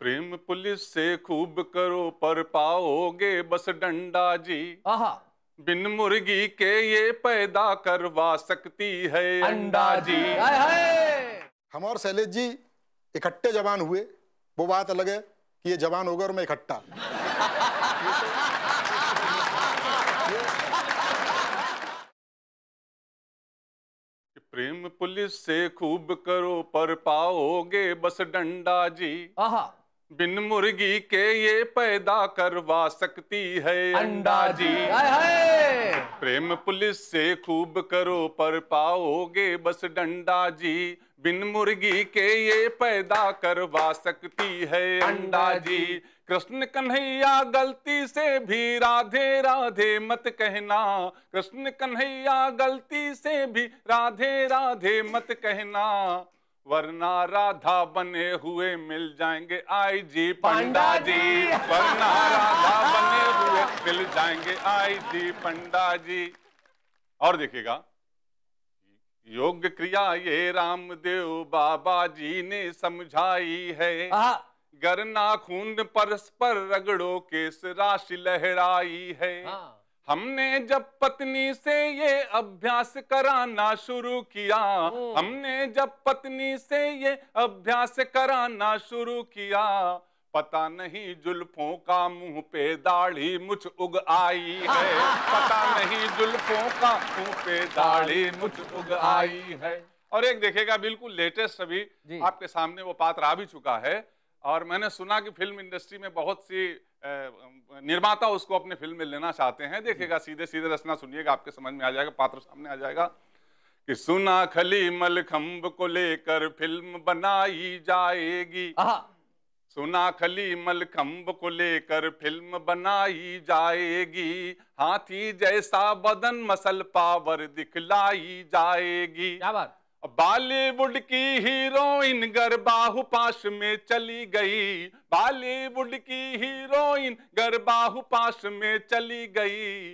प्रेम police से खूब करो पर पाओगे बस डंडा जी आहा बिन मुर्गी के ये पैदा करवा सकती है अंडा जी हम और शैलेश जी इकट्ठे जवान हुए वो बात अलग है कि ये जवान हो गए और मैं इकट्ठा प्रेम पुलिस से खूब करो पर पाओगे बस डंडा जी आहा बिन मुर्गी के ये पैदा करवा सकती है अंडा जी प्रेम पुलिस से खूब करो पर पाओगे बस डंडा जी बिन मुर्गी के ये पैदा करवा सकती है अंडा जी कृष्ण कन्हैया गलती से भी राधे राधे मत कहना कृष्ण कन्हैया गलती से भी राधे राधे मत कहना वरना राधा बने हुए मिल जाएंगे आई जी पंडा जी वरना राधा बने हुए मिल जाएंगे आई जी पंडा जी और देखिएगा योग्य क्रिया ये रामदेव बाबा जी ने समझाई है गरना खून परस्पर रगड़ो केस राशि लहराई है हाँ। हमने जब पत्नी से ये अभ्यास कराना शुरू किया हमने जब पत्नी से ये अभ्यास कराना शुरू किया पता नहीं जुल्फों का मुंह पे दाढ़ी मुझ उग आई है पता नहीं जुल्फों का मुंह पे दाढ़ी मुझ उग आई है और एक देखेगा बिल्कुल लेटेस्ट अभी आपके सामने वो पात्र आ भी चुका है और मैंने सुना कि फिल्म इंडस्ट्री में बहुत सी निर्माता उसको अपने फिल्म में लेना चाहते हैं देखिएगा सीधे सीधे रचना सुनिएगा आपके समझ में आ जाएगा पात्र सामने आ जाएगा कि सुना खली मलखम्ब को लेकर फिल्म बनाई जाएगी सुना खली मलखम्ब को लेकर फिल्म बनाई जाएगी हाथी जैसा बदन मसल पावर दिखलाई जाएगी क्या बात बॉलीवुड की हीरोइन गरबाहु पास में चली गई बॉलीवुड की हीरोइन गरबाहु पास में चली गई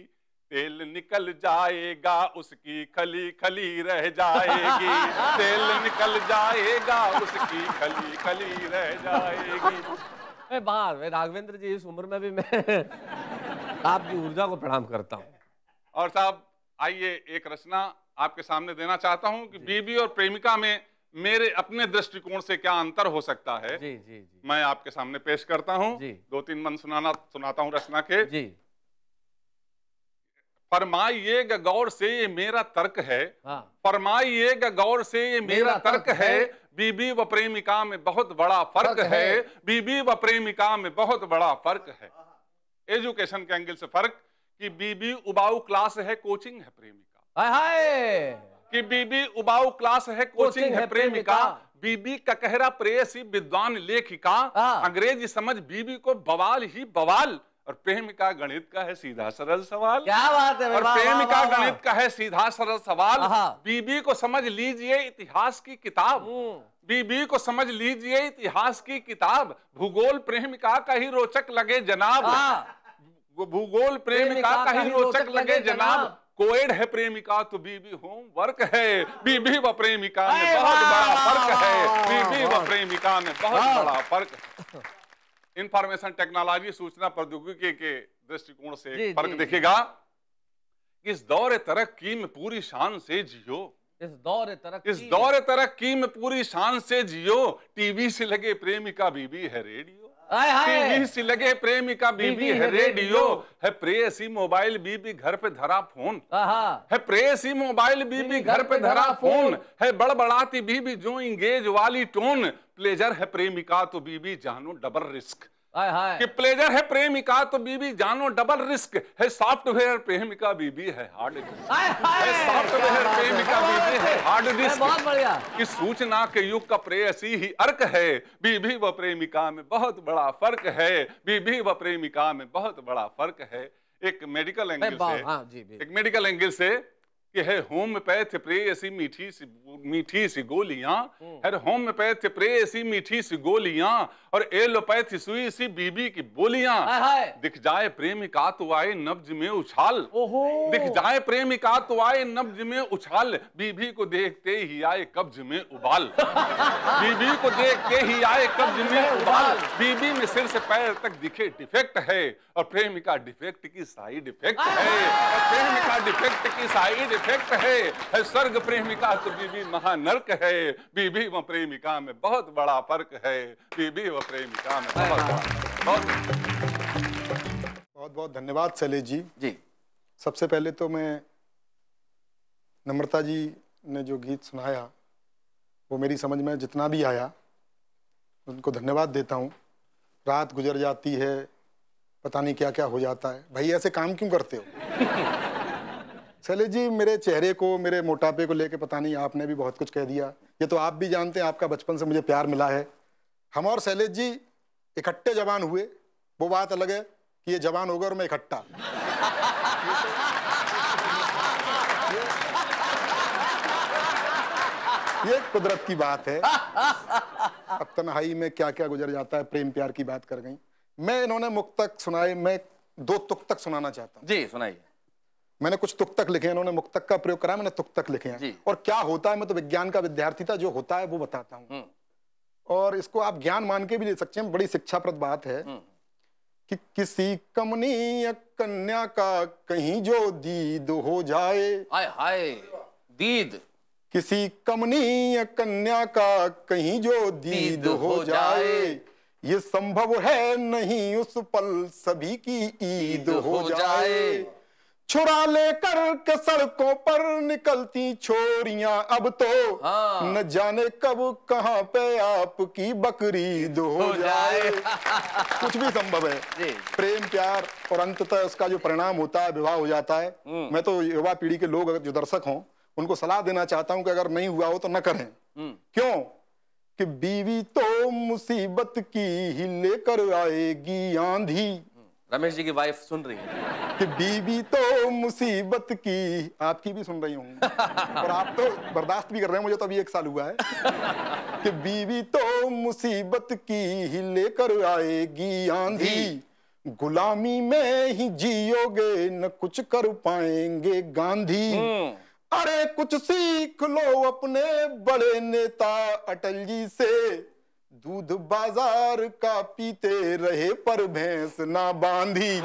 तेल निकल जाएगा उसकी खली खली रह जाएगी तेल निकल जाएगा उसकी खली खली रह जाएगी मैं बाहर मैं राघवेंद्र जी इस उम्र में भी मैं आपकी ऊर्जा को प्रणाम करता हूँ और साहब आइए एक रचना आपके सामने देना चाहता हूं कि बीबी और प्रेमिका में मेरे अपने दृष्टिकोण से क्या अंतर हो सकता है जी, जी, जी। मैं आपके सामने पेश करता हूं दो तीन मन सुनाना सुनाता हूं रचना के जी। फरमाइएगा गौर से ये मेरा तर्क है हाँ। ये गौर से ये मेरा, मेरा तर्क, तर्क है बीबी व प्रेमिका में बहुत बड़ा फर्क है।, है बीबी व प्रेमिका में बहुत बड़ा फर्क है एजुकेशन के एंगल से फर्क कि बीबी उबाऊ क्लास है कोचिंग है प्रेमिका हाय हाय कि बीबी उबाऊ क्लास है कोचिंग, है प्रेमिका बीबी का कहरा प्रेयसी विद्वान लेखिका अंग्रेजी समझ बीबी को बवाल ही बवाल और प्रेमिका गणित का है सीधा सरल सवाल क्या बात है और प्रेमिका गणित का है सीधा सरल सवाल बीबी को समझ लीजिए इतिहास की किताब हम्म। बीबी को समझ लीजिए इतिहास की किताब भूगोल प्रेमिका का ही रोचक लगे जनाब भूगोल प्रेमिका का ही रोचक लगे जनाब कोएड है प्रेमिका तो बीबी होम वर्क है बीबी व प्रेमिका में बहुत बड़ा फर्क है बीबी व प्रेमिका में बहुत बड़ा फर्क है इंफॉर्मेशन टेक्नोलॉजी सूचना प्रौद्योगिकी के दृष्टिकोण से फर्क देखेगा इस दौर तरक्की में पूरी शान से जियो इस दौर तरक्की इस दौर तरक्की में पूरी शान से जियो टीवी से लगे प्रेमिका बीबी है रेडियो लगे प्रेमिका बीबी है रेडियो है प्रेसी मोबाइल बीबी घर पे धरा फोन है प्रेसी मोबाइल बीबी घर पे धरा फोन है बड़बड़ाती बीबी जो इंगेज वाली टोन प्लेजर है प्रेमिका तो बीबी जानो डबल रिस्क कि प्लेजर है प्रेमिका तो बीबी जानो डबल रिस्क है सॉफ्टवेयर प्रेमिका बीबी है हार्ड सॉफ्टवेयर प्रेमिका बीबी है हार्ड रिस्क बहुत बढ़िया कि सूचना के युग का प्रेयसी ही अर्क है बीबी व प्रेमिका में बहुत बड़ा फर्क है बीबी व प्रेमिका में बहुत बड़ा फर्क है एक मेडिकल एंगल से हाँ, एक मेडिकल एंगल से कि है होम्योपैथ प्रे ऐसी मीठी सी मीठी सी गोलियां है हम्म। होम्योपैथ प्रे ऐसी मीठी सी गोलियां और एलोपैथ सुई सी बीबी की बोलियां दिख जाए प्रेमिका तो आए नब्ज में उछाल दिख जाए प्रेमिका तो आए नब्ज में उछाल बीबी को देखते ही आए कब्ज में उबाल बीबी को देखते ही आए कब्ज में उबाल बीबी में सिर से पैर तक दिखे डिफेक्ट है और प्रेमिका डिफेक्ट की साइड इफेक्ट है प्रेमिका डिफेक्ट की साइड इफेक्ट इफेक्ट है, है स्वर्ग प्रेमिका तो बीबी महानर्क है बीबी व प्रेमिका में बहुत बड़ा फर्क है बीबी व प्रेमिका में बहुत बहुत बहुत बहुत धन्यवाद शैलेश जी जी सबसे पहले तो मैं नम्रता जी ने जो गीत सुनाया वो मेरी समझ में जितना भी आया उनको धन्यवाद देता हूँ रात गुजर जाती है पता नहीं क्या क्या हो जाता है भाई ऐसे काम क्यों करते हो शैलेश जी मेरे चेहरे को मेरे मोटापे को लेके पता नहीं आपने भी बहुत कुछ कह दिया ये तो आप भी जानते हैं आपका बचपन से मुझे प्यार मिला है हम और शैलेश जी इकट्ठे जवान हुए वो बात अलग है कि ये जवान होगा और मैं इकट्ठा ये कुदरत की बात है अब तनहाई में क्या क्या गुजर जाता है प्रेम प्यार की बात कर गई मैं इन्होंने मुख तक सुनाए मैं दो तुक तक सुनाना चाहता हूँ जी सुनाइए मैंने कुछ तक लिखे उन्होंने मुक्तक का प्रयोग करा मैंने तक लिखे हैं और क्या होता है मैं तो विज्ञान का विद्यार्थी था जो होता है वो बताता हूँ हम्म। और इसको आप ज्ञान मान के भी ले सकते हैं बड़ी शिक्षाप्रद बात है हम्म। कि किसी या कन्या का कहीं जो दीद हो जाए हाय हाय दीद किसी या कन्या का कहीं जो दीद, दीद हो जाए ये संभव है नहीं उस पल सभी की ईद हो जाए। छुरा लेकर के सड़कों पर निकलती छोरियां अब तो हाँ। न जाने कब कहां पे आपकी दो हो जाए कुछ भी संभव है प्रेम प्यार और अंततः उसका जो परिणाम होता है विवाह हो जाता है हम्म। मैं तो युवा पीढ़ी के लोग जो दर्शक हों उनको सलाह देना चाहता हूं कि अगर नहीं हुआ हो तो न करें हम्म। क्यों कि बीवी तो मुसीबत की ही लेकर आएगी आंधी रमेश जी की वाइफ सुन रही है कि बीबी तो मुसीबत की आपकी भी सुन रही हूँ और आप तो बर्दाश्त भी कर रहे हैं मुझे तो अभी एक साल हुआ है कि बीबी तो मुसीबत की ही लेकर आएगी आंधी गुलामी में ही जियोगे न कुछ कर पाएंगे गांधी हम्म। अरे कुछ सीख लो अपने बड़े नेता अटल जी से दूध बाजार का पीते रहे पर भैंस ना बांधी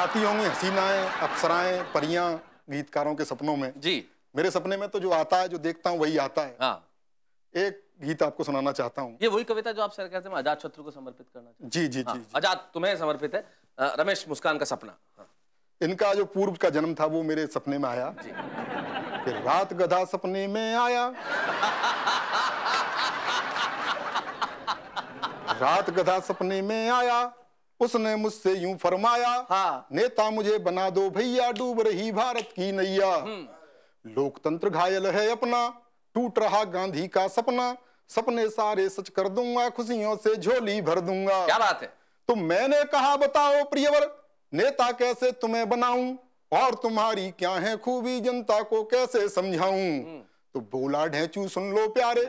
आती होंगी हसीनाएं अप्सराएं परियां गीतकारों के सपनों में जी मेरे सपने में तो जो आता है जो देखता हूँ वही आता है हाँ एक गीत आपको सुनाना चाहता हूँ ये वही कविता जो आप सर कहते हैं आजाद शत्रु को समर्पित करना चाहता जी जी, जी आजाद हाँ, तुम्हें समर्पित है रमेश मुस्कान का सपना हाँ। इनका जो पूर्व का जन्म था वो मेरे सपने में आया जी। फिर रात गधा सपने में आया रात गधा सपने में आया उसने मुझसे यूं फरमाया हाँ। नेता मुझे बना दो भैया डूब रही भारत की नैया हम्म। लोकतंत्र घायल है अपना टूट रहा गांधी का सपना सपने सारे सच कर दूंगा खुशियों से झोली भर दूंगा क्या बात है तो मैंने कहा बताओ प्रियवर नेता कैसे तुम्हें बनाऊं और तुम्हारी क्या है खूबी जनता को कैसे समझाऊं हम्म। तो बोला ढेंचू सुन लो प्यारे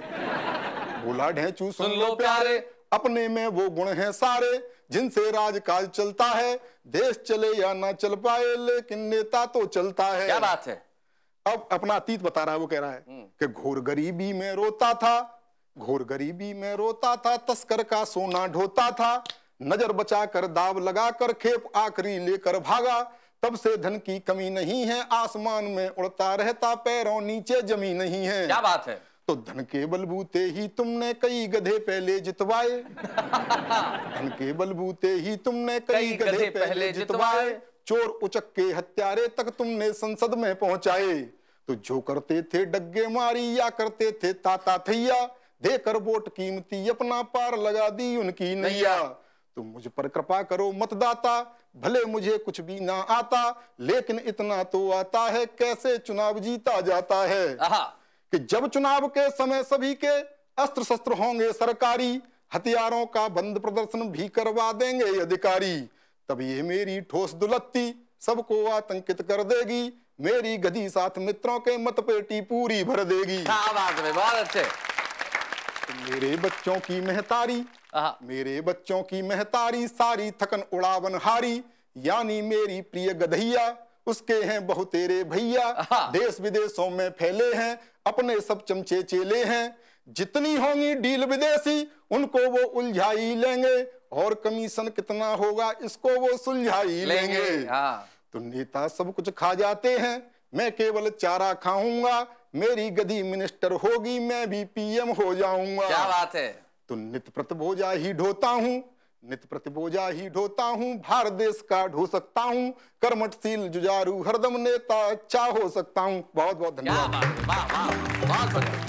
बोला ढेंचू सुन, सुन लो प्यारे, प्यारे। अपने में वो गुण हैं सारे जिनसे राजकाज चलता है देश चले या ना चल पाए लेकिन नेता तो चलता है क्या बात है अब अपना अतीत बता रहा है वो कह रहा है हम्म। कि घोर गरीबी में रोता था घोर गरीबी में रोता था तस्कर का सोना ढोता था नजर बचा कर दाव लगा कर खेप आखिरी लेकर भागा तब से धन की कमी नहीं है आसमान में उड़ता रहता पैरों नीचे जमी नहीं है क्या बात है तो धन के बलबूते ही तुमने कई गधे पहले जितवाए धन के बलबूते ही तुमने कई गधे पहले जितवाए चोर उचक के हत्यारे तक तुमने संसद में पहुंचाए तो जो करते थे डग्गे मारी या करते थे ताता थैया देकर वोट कीमती अपना पार लगा दी उनकी नैया तो मुझ पर कृपा करो मतदाता भले मुझे कुछ भी ना आता लेकिन इतना तो आता है कैसे चुनाव जीता जाता है कि जब चुनाव के समय सभी के अस्त्र शस्त्र होंगे सरकारी हथियारों का बंद प्रदर्शन भी करवा देंगे अधिकारी तब ये मेरी ठोस दुलत्ती सबको आतंकित कर देगी मेरी गधी साथ मित्रों के मत पेटी पूरी भर देगी बात में बहुत अच्छे तो मेरे बच्चों की महतारी हाँ। मेरे बच्चों की महतारी सारी थकन उड़ावन हारी यानी मेरी प्रिय गधैया उसके हैं बहुतेरे भैया हाँ। देश विदेशों में फैले हैं अपने सब चमचे चेले हैं जितनी होंगी डील विदेशी उनको वो उलझा ही लेंगे और कमीशन कितना होगा इसको वो सुलझा ही लेंगे, लेंगे हाँ। तो नेता सब कुछ खा जाते हैं मैं केवल चारा खाऊंगा मेरी गदी मिनिस्टर होगी मैं भी पीएम हो जाऊंगा क्या बात है तो नित प्रत भोजा ही ढोता हूँ नित प्रतिबोजा ही ढोता हूँ भारत देश का ढो सकता हूँ कर्मठशील जुजारू हरदम नेता अच्छा हो सकता हूँ बहुत बहुत धन्यवाद